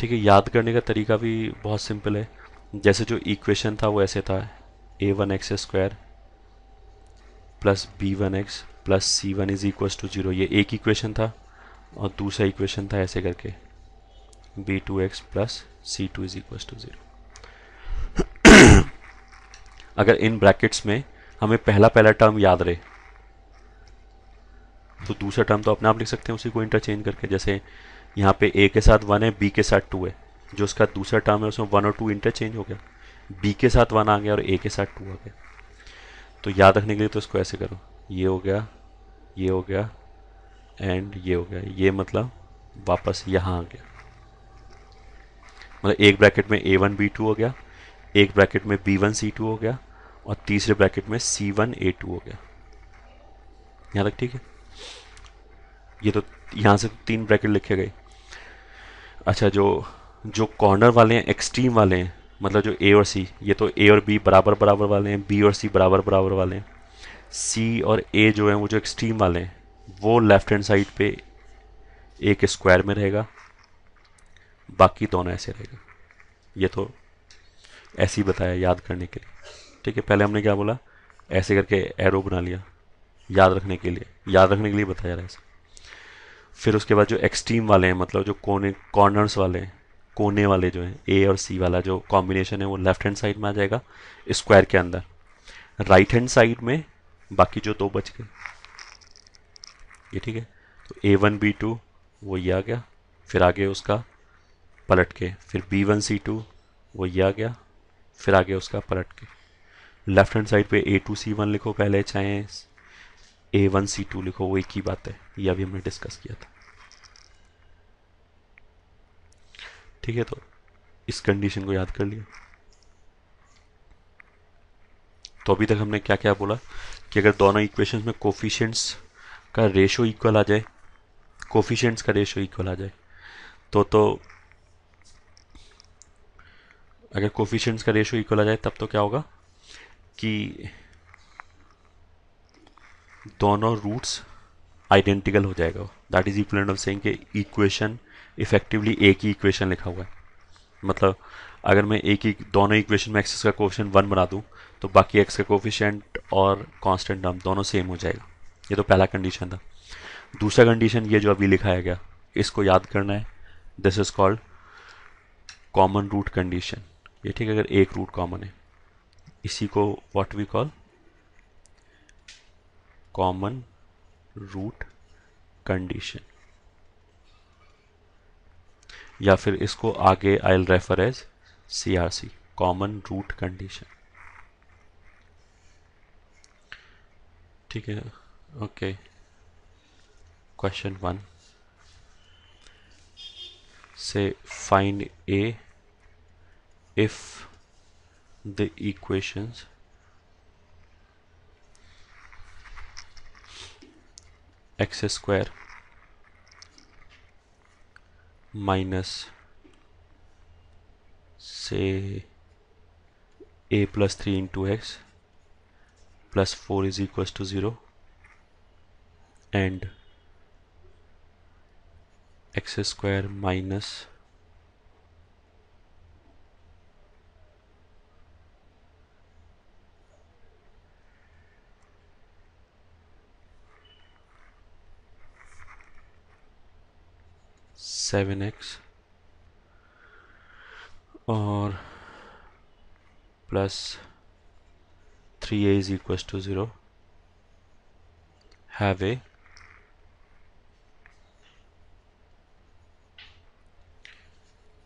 ठीक है याद करने का तरीका भी बहुत सिंपल है जैसे जो इक्वेशन था वो ऐसे था a one x square plus b one x plus c one is equal to zero ये एक इक्वेशन था और दूसरा इक्वेशन था ऐसे करके b two x plus c two is equals to zero अगर इन ब्रैकेट्स में हमें पहला पहला टर्म याद रहे तो दूसरा टर्म तो अपने आप लिख सकते हैं उसी को इंटरचेंज करके जैसे यहाँ पे ए के साथ वन है बी के साथ टू है जो उसका दूसरा टर्म है उसमें वन और टू इंटरचेंज हो गया बी के साथ वन आ गया और ए के साथ टू आ गया तो याद रखने के लिए तो इसको ऐसे करो ये हो गया ये हो गया एंड ये हो गया ये मतलब वापस यहाँ आ गया मतलब एक ब्रैकेट में ए वन बी टू हो गया एक ब्रैकेट में बी वन सी टू हो गया और तीसरे ब्रैकेट में सी वन ए टू हो गया यहाँ तक ठीक है ये तो यहाँ से तीन ब्रैकेट लिखे गए अच्छा जो जो कॉर्नर वाले हैं एक्सट्रीम वाले हैं मतलब जो ए और सी ये तो ए और बी बराबर बराबर वाले हैं बी और सी बराबर बराबर वाले हैं सी और ए जो हैं वो जो एक्सट्रीम वाले हैं वो लेफ्ट हैंड साइड पे एक स्क्वायर में रहेगा बाकी दोनों ऐसे रहेगा ये तो ऐसे ही बताया याद करने के लिए ठीक है पहले हमने क्या बोला ऐसे करके एरो बना लिया याद रखने के लिए याद रखने के लिए बताया रहा है फिर उसके बाद जो एक्सट्रीम वाले हैं मतलब जो कोने कॉर्नर्स वाले हैं कोने वाले जो हैं ए और सी वाला जो कॉम्बिनेशन है वो लेफ्ट हैंड साइड में आ जाएगा स्क्वायर के अंदर राइट हैंड साइड में बाकी जो दो बच गए ये ठीक है तो ए वन बी टू वो ये आ गया फिर आगे उसका पलट के फिर बी वन सी टू वो ये आ गया फिर आगे उसका पलट के लेफ्ट हैंड साइड पे ए टू सी वन लिखो पहले चाहे ए वन सी टू लिखो वो एक ही बात है ये अभी हमने डिस्कस किया था ठीक है तो इस कंडीशन को याद कर लिया तो अभी तक हमने क्या क्या बोला कि अगर दोनों इक्वेशंस में कोफिशियंट्स का रेशो इक्वल आ जाए कोफिशियंट्स का रेशो इक्वल आ जाए तो तो अगर कोफिशियंट्स का रेशो इक्वल आ जाए तब तो क्या होगा कि दोनों रूट्स आइडेंटिकल हो जाएगा that is equal of saying कि इक्वेशन इफेक्टिवली एक ही इक्वेशन लिखा हुआ है मतलब अगर मैं एक ही दोनों इक्वेशन में एक्सेस का कोफिशिएंट वन बना दूँ तो बाकी एक्स का कोफिशेंट और कॉन्स्टेंट नाम दोनों सेम हो जाएगा ये तो पहला कंडीशन था दूसरा कंडीशन ये जो अभी लिखाया गया इसको याद करना है this is called common root condition ये ठीक है अगर एक रूट कॉमन है इसी को what we call common root condition या फिर इसको आगे I refer as CRC common root condition ठीक है ओके क्वेश्चन वन से find a if the equations x square minus say a plus 3 into x plus 4 is equals to 0 and x square minus 7x or plus 3a is equals to 0 have a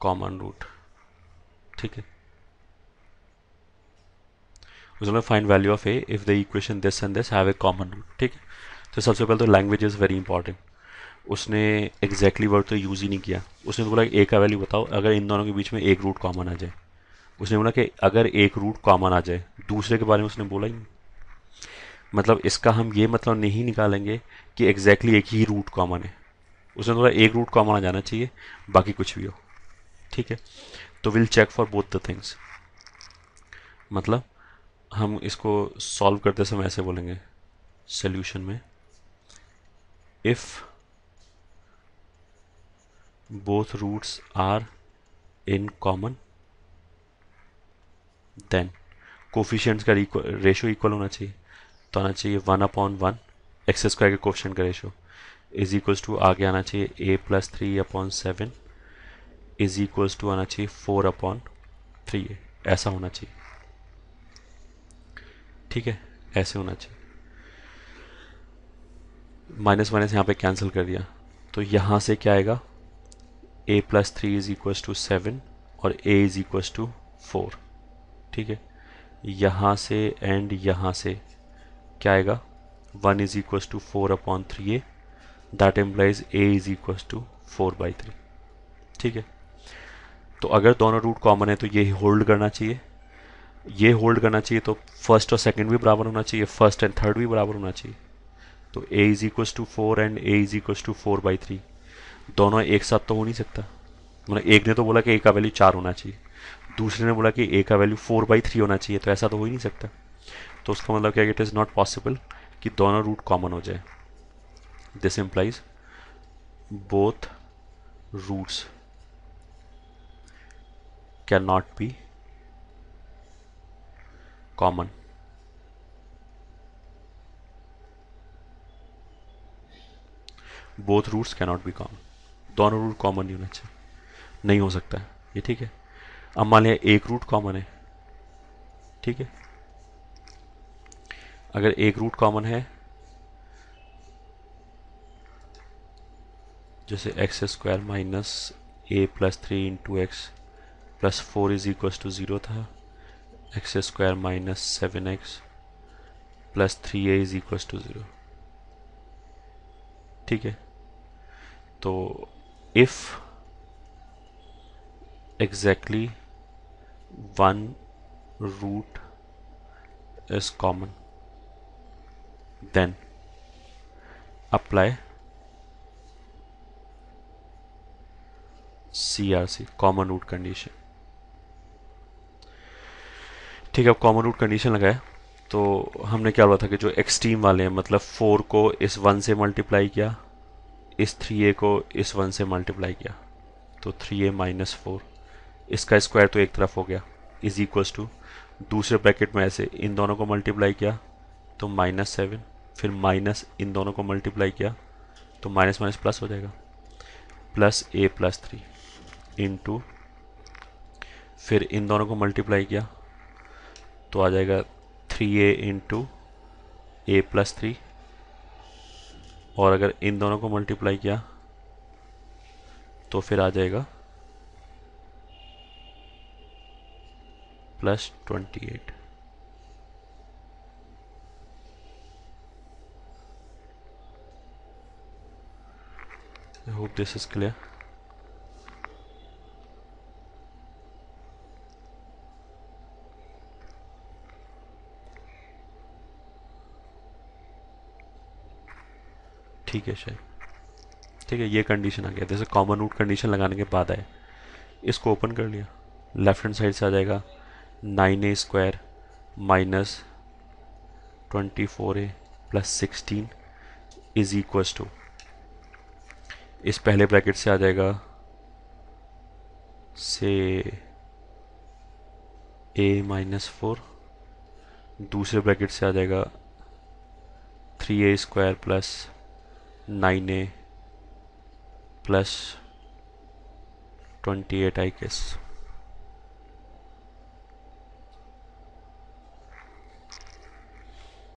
common root ठीक है उसमें find value of a if the equation this and this have a common root ठीक है तो सबसे पहले तो language is very important उसने एग्जैक्टली वर्ड तो यूज़ ही नहीं किया उसने तो बोला ए का वैल्यू बताओ अगर इन दोनों के बीच में एक रूट कॉमन आ जाए उसने बोला कि अगर एक रूट कॉमन आ जाए दूसरे के बारे में उसने बोला ही नहीं मतलब इसका हम ये मतलब नहीं निकालेंगे कि एग्जैक्टली exactly एक ही रूट कॉमन है उसने बोला एक रूट कॉमन आ जाना चाहिए बाकी कुछ भी हो ठीक है तो will check for both the things मतलब हम इसको सॉल्व करते समय ऐसे बोलेंगे सोल्यूशन में if both roots are in common then coefficients का रेशो इक्वल होना चाहिए तो आना चाहिए one upon one x square के कोफिशियंट का रेशो इज इक्वल्स टू आगे आना चाहिए a plus three upon seven is equals to आना चाहिए फोर अपॉन थ्री ऐसा होना चाहिए ठीक है ऐसे होना चाहिए माइनस माइनस यहाँ पे कैंसिल कर दिया तो यहाँ से क्या आएगा a plus three is equal to seven और a is equals to four ठीक है यहाँ से एंड यहाँ से क्या आएगा one is equal to four upon three a that implies a is equal to four by three ठीक है तो अगर दोनों रूट कॉमन है तो ये होल्ड करना चाहिए ये होल्ड करना चाहिए तो फर्स्ट और सेकंड भी बराबर होना चाहिए फर्स्ट एंड थर्ड भी बराबर होना चाहिए तो a is equal to four and a is equal to four by three दोनों एक साथ तो हो नहीं सकता मतलब एक ने तो बोला कि ए का वैल्यू चार होना चाहिए दूसरे ने बोला कि ए का वैल्यू फोर बाई थ्री होना चाहिए तो ऐसा तो हो ही नहीं सकता तो उसका मतलब क्या इट इज़ नॉट पॉसिबल कि दोनों रूट कॉमन हो जाए this implies both roots can not be common both roots cannot be common दोनों रूट कॉमन नहीं होना चाहिए नहीं हो सकता ये ठीक है अब मान लिया एक रूट कॉमन है ठीक है अगर एक रूट कॉमन है जैसे x square minus a plus three into x plus four is equal to zero था x square minus seven x plus three a is equal to zero ठीक है तो if exactly one root is common then apply CRC common root condition ठीक है अब common root condition लगाया तो हमने क्या बोला था कि जो एक्सट्रीम वाले हैं मतलब फोर को इस वन से मल्टीप्लाई किया इस थ्री ए को इस वन से मल्टीप्लाई किया तो थ्री ए माइनस फोर इसका स्क्वायर तो एक तरफ हो गया इज इक्वल्स टू दूसरे ब्रैकेट में ऐसे इन दोनों को मल्टीप्लाई किया तो माइनस सेवन फिर माइनस इन दोनों को मल्टीप्लाई किया तो माइनस माइनस प्लस हो जाएगा plus a plus three into फिर इन दोनों को मल्टीप्लाई किया तो आ जाएगा three a into a plus three और अगर इन दोनों को मल्टीप्लाई किया तो फिर आ जाएगा plus twenty eight I hope this is clear. ठीक है शायद ठीक है ये कंडीशन आ गया जैसे कॉमन रूट कंडीशन लगाने के बाद आए इसको ओपन कर लिया लेफ्ट हैंड साइड से आ जाएगा nine a square minus twenty four a plus sixteen is equals to इस पहले ब्रैकेट से आ जाएगा से ए माइनस फोर दूसरे ब्रैकेट से आ जाएगा three a square plus nine a plus twenty eight आई केस